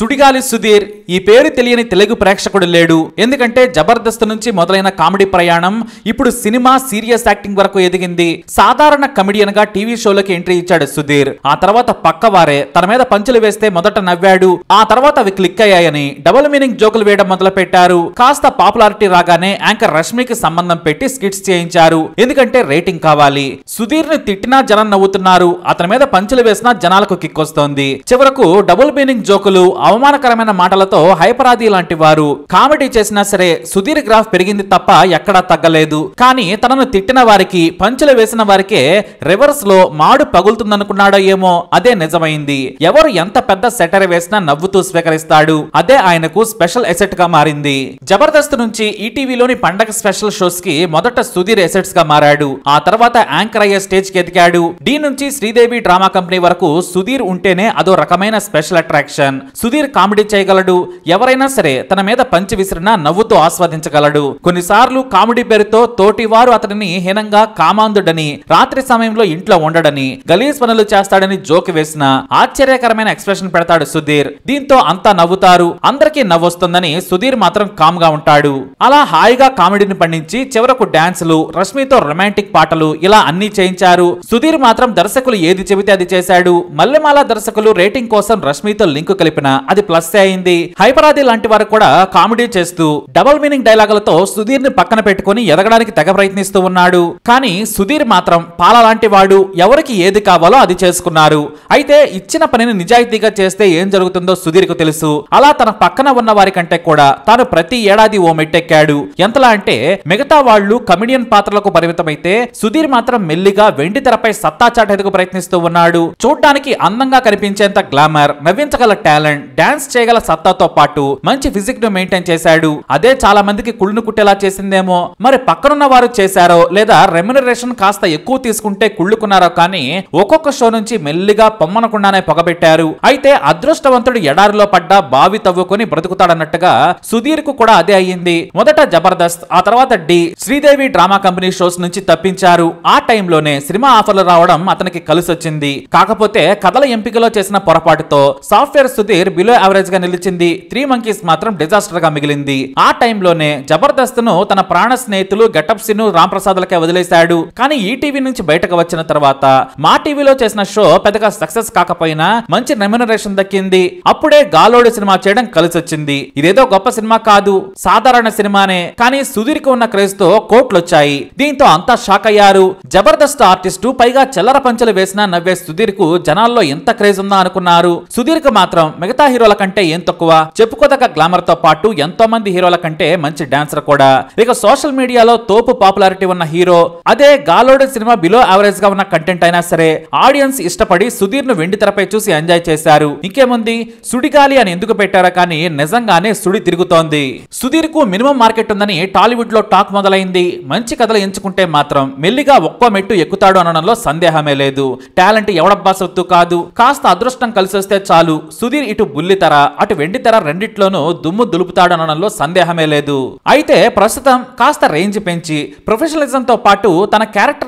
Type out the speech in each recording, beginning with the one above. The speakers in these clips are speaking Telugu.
సుడిగాలి సుధీర్ ఈ పేరు తెలియని తెలుగు ప్రేక్షకుడు లేడు ఎందుకంటే జబర్దస్త్ నుంచి మొదలైన కామెడీ ప్రయాణం ఇప్పుడు సినిమా సీరియస్ యాక్టింగ్ వరకు ఎదిగింది సాధారణ కమెడియన్ గా టీవీ షోలకి ఎంట్రీ ఇచ్చాడు సుధీర్ ఆ తర్వాత పక్కవారే తన మీద పంచులు వేస్తే మొదట నవ్వాడు ఆ తర్వాత అవి క్లిక్ అయ్యాయని డబుల్ మీనింగ్ జోకులు వేయడం మొదలు పెట్టారు కాస్త పాపులారిటీ రాగానే యాంకర్ రష్మికి సంబంధం పెట్టి స్కిట్స్ చేయించారు ఎందుకంటే రేటింగ్ కావాలి సుధీర్ ని తిట్టినా జనం నవ్వుతున్నారు అతని మీద పంచులు వేసినా జనాలకు కిక్ వస్తోంది చివరకు డబుల్ మీనింగ్ జోకులు అవమానకరమైన మాటలతో హైపరాది లాంటి వారు కామెడీ చేసినా సరే సుధీర్ గ్రాఫ్ పెరిగింది తప్ప ఎక్కడా తగ్గలేదు కానీ తనను తిట్టిన వారికి పంచులు వేసిన వారికే రివర్స్ లో మాడు పగులుతుందనుకున్నాడో ఏమో అదే నిజమైంది ఎవరు ఎంత పెద్ద సెటర్ వేసినా నవ్వుతూ స్వీకరిస్తాడు అదే ఆయనకు స్పెషల్ ఎసెట్ గా మారింది జబర్దస్త్ నుంచి ఈటీవీలోని పండగ స్పెషల్ షోస్ కి మొదట సుధీర్ ఎసెట్స్ గా మారాడు ఆ తర్వాత యాంకర్ అయ్యే స్టేజ్ కి ఎదిగాడు డి నుంచి శ్రీదేవి డ్రామా కంపెనీ వరకు సుధీర్ ఉంటేనే అదో రకమైన special attraction Sudheer Sudheer comedy చేయగలడు ఎవరైనా సరే తన మీద పంచి విసిరినా నవ్వుతూ ఆస్వాదించగలడు కొన్నిసార్లు కామెడీ పేరుతో తోటివారు అతడిని హీనంగా కామాంధుడని రాత్రి సమయంలో ఇంట్లో ఉండడని గలీజ్ పనులు చేస్తాడని జోక్ వేసిన ఆశ్చర్యకరమైన ఎక్స్ప్రెషన్ పెడతాడు సుధీర్ దీంతో అంతా నవ్వుతారు అందరికీ నవ్వొస్తుందని సుధీర్ మాత్రం కామ్ గా ఉంటాడు అలా హాయిగా కామెడీని పండించి చివరకు డాన్సులు రష్మితో రొమాంటిక్ పాటలు ఇలా అన్ని చేయించారు సుధీర్ మాత్రం దర్శకులు ఏది చెబితే అది చేశాడు మల్లెమాల దర్శకులు రేటింగ్ కోసం రష్మితో లింకు కలిపిన అది ప్లస్ అయింది హైపరాది లాంటి వారు కూడా కామెడీ చేస్తూ డబల్ మీనింగ్ డైలాగులతో సుధీర్ ని పక్కన పెట్టుకుని ఎదగడానికి తెగ ప్రయత్నిస్తూ ఉన్నాడు కానీ సుధీర్ మాత్రం పాల లాంటి వాడు ఎవరికి ఏది కావాలో అది చేసుకున్నారు అయితే ఇచ్చిన పనిని నిజాయితీగా చేస్తే ఏం జరుగుతుందో సుధీర్ తెలుసు అలా తన పక్కన ఉన్న కంటే కూడా తాను ప్రతి ఏడాది ఓ మెట్టెక్కాడు ఎంతలా అంటే మిగతా వాళ్ళు కమిడియన్ పాత్రలకు పరిమితమైతే సుధీర్ మాత్రం మెల్లిగా వెండి తెరపై సత్తా చాటేందుకు ప్రయత్నిస్తూ ఉన్నాడు చూడ్డానికి అందంగా కనిపించేంత గ్లామర్ నవ్వించగల టాలెంట్ డాన్స్ చేయగల సత్తాతో పాటు మంచి ఫిజిక్ ను మెయింటైన్ చేశాడు అదే చాలా మందికి కుళ్ళును కుట్టేలా చేసిందేమో మరి పక్కనున్న వారు చేశారో లేదా రెమ్యునరేషన్ కాస్త ఎక్కువ తీసుకుంటే కుళ్ళుకున్నారో కానీ ఒక్కొక్క షో నుంచి మెల్లిగా పొమ్మనకుండానే పొగబెట్టారు అయితే అదృష్టవంతుడు ఎడారిలో పడ్డ బావి తవ్వుకొని బ్రతుకుతాడన్నట్టుగా సుధీర్ కు కూడా అదే అయ్యింది మొదట జబర్దస్త్ ఆ తర్వాత Dhee Sridevi drama company shows నుంచి తప్పించారు ఆ టైంలోనే సినిమా ఆఫర్లు రావడం అతనికి కలిసొచ్చింది కాకపోతే కథల ఎంపికలో చేసిన పొరపాటుతో సాఫ్ట్వేర్ సుధీర్ బిలో యావరేజ్ గా నిలిచింది త్రీ మంకీస్ మాత్రం డిజాస్టర్ గా మిగిలింది ఆ టైంలోనే జబర్దస్త్ ను తన ప్రాణ స్నేహితులు గటప్ సిను రామ్ లకే వదిలేశాడు కానీ ఈ టీవీ నుంచి బయటకు వచ్చిన తర్వాత మా టీవీలో చేసిన షో పెద్దగా సక్సెస్ కాకపోయినా మంచి రెమ్యునరేషన్ దక్కింది అప్పుడే గాలోడు సినిమా చేయడం కలిసి వచ్చింది ఇదేదో గొప్ప సినిమా కాదు సాధారణ సినిమానే కానీ సుధీర్ కు ఉన్న క్రేజ్ తో కోట్లొచ్చాయి దీంతో అంతా షాక్ అయ్యారు జబర్దస్త్ ఆర్టిస్టు పైగా చెల్లర పంచలు వేసినా నవ్వే సుధీర్ కు జనాల్లో ఎంత క్రేజ్ ఉందా అనుకున్నారు సుధీర్ కు మాత్రం మిగతా హీరోల కంటే ఏం తక్కువ చెప్పుకోదగ్గ గ్లామర్ తో పాటు ఎంతో మంది హీరోల కంటే మంచి డాన్సర్ కూడా ఇక సోషల్ మీడియాలో తోపు పాపులారిటీ ఉన్న హీరో అదే గాలోడ సినిమా బిలో యావరేజ్ గా ఉన్న కంటెంట్ అయినా సరే ఆడియన్స్ ఇష్టపడి సుధీర్ ను వెండి తెరపై చూసి ఎంజాయ్ చేశారు ఇంకేముంది సుడిగాలి అని ఎందుకు పెట్టారా కానీ నిజంగానే సుడి తిరుగుతోంది సుధీర్ కు మినిమం మార్కెట్ ఉందని టాలీవుడ్ లో టాక్ మొదలైంది మంచి కథలు ఎంచుకుంటే మాత్రం మెల్లిగా ఒక్కో మెట్టు ఎక్కుతాడు అనడంలో సందేహమే లేదు టాలెంట్ ఎవడబ్బా సొత్తు కాదు కాస్త అదృష్టం వస్తే చాలు సుధీర్ ఇటు బుల్లితెర అటు వెండితెర రెండిట్లోనూ దుమ్ము దులుపుతాడనడంలో సందేహమే లేదు అయితే ప్రస్తుతం కాస్త రేంజ్ పెంచి ప్రొఫెషనలిజంతో పాటు తన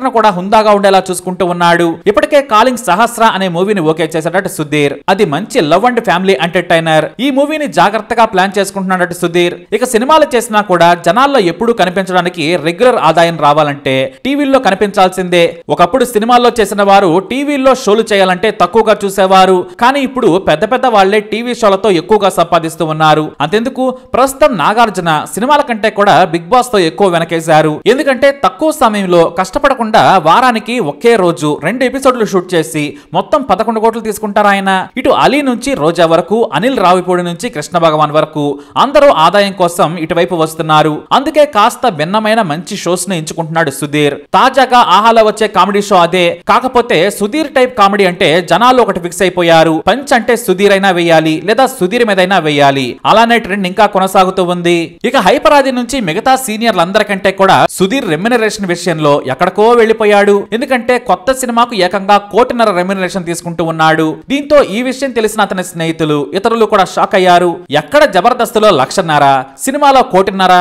ను కూడా హుందాగా ఉండేలా చూసుకుంటూ ఉన్నాడు ఇప్పటికే కాలింగ్ సహస్ర అనే మూవీని ఓకే చేశాడట సుధీర్ అది మంచి లవ్ అండ్ ఫ్యామిలీ ఎంటర్టైనర్ ఈ మూవీని జాగ్రత్తగా ప్లాన్ చేసుకుంటున్నాడట సుధీర్ ఇక సినిమాలు చేసినా కూడా జనాల్లో ఎప్పుడూ కనిపించడానికి రెగ్యులర్ ఆదాయం రావాలంటే టీవీల్లో కనిపించాల్సిందే ఒకప్పుడు సినిమాల్లో చేసిన వారు టీవీల్లో షోలు చేయాలంటే తక్కువగా చూసేవారు కానీ ఇప్పుడు పెద్ద పెద్ద వాళ్లే టీవీ టీవీ షోలతో ఎక్కువగా సంపాదిస్తూ ఉన్నారు అంతెందుకు ప్రస్తుతం నాగార్జున సినిమాల కంటే కూడా బిగ్ బాస్ తో ఎక్కువ వెనకేశారు ఎందుకంటే తక్కువ సమయంలో కష్టపడకుండా వారానికి ఒకే రోజు రెండు ఎపిసోడ్లు షూట్ చేసి మొత్తం పదకొండు కోట్లు తీసుకుంటారు ఆయన ఇటు అలీ నుంచి రోజా వరకు అనిల్ రావిపూడి నుంచి కృష్ణ భగవాన్ వరకు అందరూ ఆదాయం కోసం ఇటువైపు వస్తున్నారు అందుకే కాస్త భిన్నమైన మంచి షోస్ ని ఎంచుకుంటున్నాడు సుధీర్ తాజాగా ఆహాలో వచ్చే కామెడీ షో అదే కాకపోతే సుధీర్ టైప్ కామెడీ అంటే జనాలు ఒకటి ఫిక్స్ అయిపోయారు పంచ్ అంటే సుధీర్ అయినా వేయాలి వేయాలి లేదా సుధీర్ మీదైనా వేయాలి అలానే ట్రెండ్ ఇంకా కొనసాగుతూ ఉంది ఇక హైపరాది నుంచి మిగతా సీనియర్లందరికంటే కూడా సుధీర్ రెమ్యునరేషన్ విషయంలో ఎక్కడికో వెళ్లిపోయాడు ఎందుకంటే కొత్త సినిమాకు ఏకంగా కోటిన్నర రెమ్యునరేషన్ తీసుకుంటూ ఉన్నాడు దీంతో ఈ విషయం తెలిసిన అతని స్నేహితులు ఇతరులు కూడా షాక్ అయ్యారు ఎక్కడ లో లక్షన్నర సినిమాలో కోటిన్నర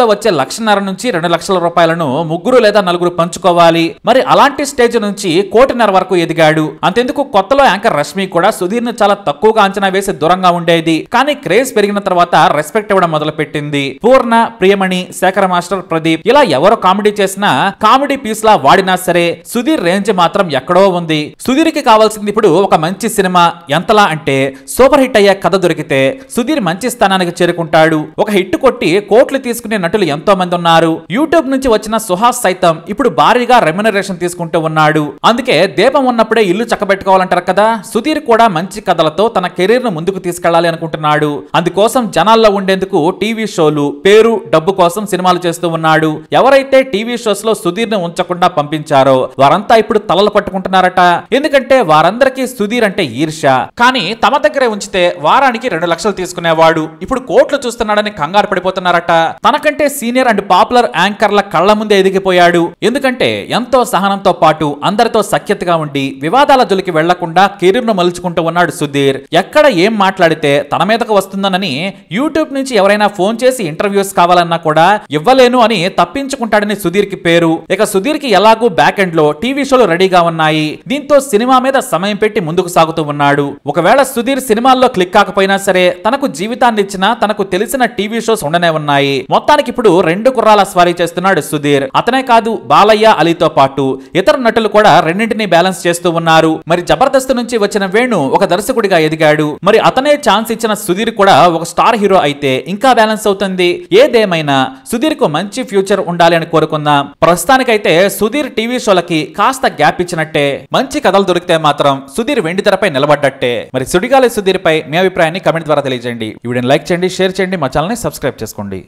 లో వచ్చే లక్షన్నర నుంచి రెండు లక్షల రూపాయలను ముగ్గురు లేదా నలుగురు పంచుకోవాలి మరి అలాంటి స్టేజ్ నుంచి కోటిన్నర వరకు ఎదిగాడు అంతెందుకు కొత్తలో యాంకర్ రష్మి కూడా సుధీర్ ను చాలా తక్కువగా అంచనా వేసి దూరంగా ఉండేది కానీ క్రేజ్ పెరిగిన తర్వాత రెస్పెక్ట్ ఇవ్వడం మొదలుపెట్టింది పూర్ణ ప్రియమణి శేఖర మాస్టర్ ప్రదీప్ ఇలా ఎవరు కామెడీ చేసినా కామెడీ పీస్ లా వాడినా సరే సుధీర్ రేంజ్ మాత్రం ఎక్కడో ఉంది సుధీర్ కి కావాల్సింది ఇప్పుడు ఒక మంచి సినిమా ఎంతలా అంటే సూపర్ హిట్ అయ్యే కథ దొరికితే సుధీర్ మంచి స్థానానికి చేరుకుంటాడు ఒక హిట్ కొట్టి కోట్లు తీసుకునే నటులు ఎంతో మంది ఉన్నారు యూట్యూబ్ నుంచి వచ్చిన సుహాస్ సైతం ఇప్పుడు భారీగా రెమ్యునరేషన్ తీసుకుంటూ ఉన్నాడు అందుకే దీపం ఉన్నప్పుడే ఇల్లు చక్కబెట్టుకోవాలంటారు కదా సుధీర్ కూడా మంచి కథలతో తన కెరీర్ కెరీర్ను ముందుకు తీసుకెళ్లాలి అనుకుంటున్నాడు అందుకోసం జనాల్లో ఉండేందుకు టీవీ షోలు పేరు డబ్బు కోసం సినిమాలు చేస్తూ ఉన్నాడు ఎవరైతే టీవీ షోస్ లో సుధీర్ ను ఉంచకుండా పంపించారో వారంతా ఇప్పుడు తలలు పట్టుకుంటున్నారట ఎందుకంటే వారందరికీ సుధీర్ అంటే ఈర్ష కానీ తమ దగ్గరే ఉంచితే వారానికి రెండు లక్షలు తీసుకునేవాడు ఇప్పుడు కోట్లు చూస్తున్నాడని కంగారు పడిపోతున్నారట తనకంటే సీనియర్ అండ్ పాపులర్ యాంకర్ల కళ్ల ముందే ఎదిగిపోయాడు ఎందుకంటే ఎంతో సహనంతో పాటు అందరితో సఖ్యతగా ఉండి వివాదాల జోలికి వెళ్లకుండా కెరీర్ ను మలుచుకుంటూ ఉన్నాడు సుధీర్ ఎక్కడ ఎక్కడ ఏం మాట్లాడితే తన మీదకు వస్తుందనని యూట్యూబ్ నుంచి ఎవరైనా ఫోన్ చేసి ఇంటర్వ్యూస్ కావాలన్నా కూడా ఇవ్వలేను అని తప్పించుకుంటాడని సుధీర్ కి పేరు ఇక సుధీర్ కి ఎలాగూ బ్యాక్ ఎండ్ లో టీవీ షోలు రెడీగా ఉన్నాయి దీంతో సినిమా మీద సమయం పెట్టి ముందుకు సాగుతూ ఉన్నాడు ఒకవేళ సుధీర్ సినిమాల్లో క్లిక్ కాకపోయినా సరే తనకు జీవితాన్ని ఇచ్చిన తనకు తెలిసిన టీవీ షోస్ ఉండనే ఉన్నాయి మొత్తానికి ఇప్పుడు రెండు కుర్రాల స్వారీ చేస్తున్నాడు సుధీర్ అతనే కాదు బాలయ్య అలీతో పాటు ఇతర నటులు కూడా రెండింటినీ బ్యాలెన్స్ చేస్తూ ఉన్నారు మరి జబర్దస్త్ నుంచి వచ్చిన వేణు ఒక దర్శకుడిగా ఎదిగాడు మరి అతనే ఛాన్స్ ఇచ్చిన సుధీర్ కూడా ఒక స్టార్ హీరో అయితే ఇంకా బ్యాలెన్స్ అవుతుంది ఏదేమైనా సుధీర్ కు మంచి ఫ్యూచర్ ఉండాలి అని కోరుకుందాం ప్రస్తుతానికైతే సుధీర్ టీవీ షోలకి కాస్త గ్యాప్ ఇచ్చినట్టే మంచి కథలు దొరికితే మాత్రం సుధీర్ వెండి తెరపై నిలబడ్డట్టే మరి సుడిగాలి సుధీర్ పై మీ అభిప్రాయాన్ని కమెంట్ ద్వారా తెలియజేయండి వీడియోని లైక్ చేయండి షేర్ చేయండి మా ఛానల్ని సబ్స్క్రైబ్ చేసుకోండి